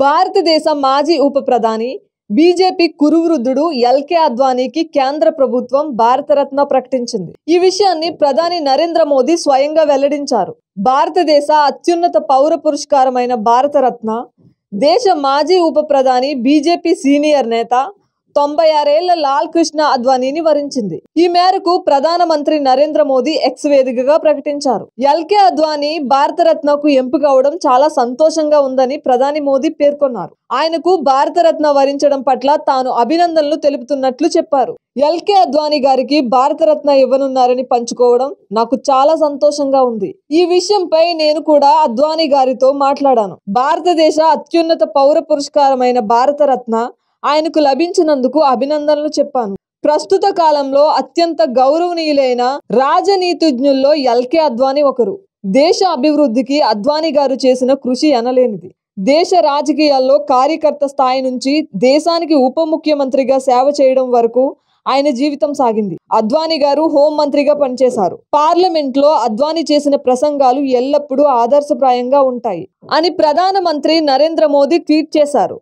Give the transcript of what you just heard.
భారతదేశ మాజీ ఉప ప్రధాని బీజేపీ కురువృద్ధుడు ఎల్కే అద్వానీకి కేంద్ర ప్రభుత్వం భారతరత్న ప్రకటించింది ఈ విషయాన్ని ప్రధాని నరేంద్ర మోదీ స్వయంగా వెల్లడించారు భారతదేశ అత్యున్నత పౌర పురస్కారమైన భారతరత్న దేశ మాజీ ఉప ప్రధాని బీజేపీ సీనియర్ నేత తొంభై ఆరేళ్ల లాల్ కృష్ణ అద్వానీని వరించింది ఈ మేరకు ప్రధాన మంత్రి నరేంద్ర మోదీ ఎక్స్ వేదికగా ప్రకటించారు ఎల్కే అద్వానీ భారతరత్నకు ఎంపిక అవడం చాలా సంతోషంగా ఉందని ప్రధాని మోదీ పేర్కొన్నారు ఆయనకు భారతరత్న వరించడం పట్ల తాను అభినందనలు తెలుపుతున్నట్లు చెప్పారు ఎల్కే అద్వానీ గారికి భారతరత్న ఇవ్వనున్నారని పంచుకోవడం నాకు చాలా సంతోషంగా ఉంది ఈ విషయంపై నేను కూడా అద్వానీ గారితో మాట్లాడాను భారతదేశ అత్యున్నత పౌర పురస్కారమైన భారతరత్న ఆయనకు లభించినందుకు అభినందనలు చెప్పాను ప్రస్తుత కాలంలో అత్యంత గౌరవనీయులైన రాజనీతిజ్ఞుల్లో ఎల్కే అద్వానీ ఒకరు దేశ అభివృద్ధికి అద్వానీ గారు చేసిన కృషి అనలేనిది దేశ రాజకీయాల్లో కార్యకర్త స్థాయి నుంచి దేశానికి ఉప ముఖ్యమంత్రిగా సేవ చేయడం వరకు ఆయన జీవితం సాగింది అద్వానీ గారు హోం మంత్రిగా పనిచేశారు పార్లమెంట్ లో అద్వానీ చేసిన ప్రసంగాలు ఎల్లప్పుడూ ఆదర్శప్రాయంగా ఉంటాయి అని ప్రధానమంత్రి నరేంద్ర మోదీ ట్వీట్ చేశారు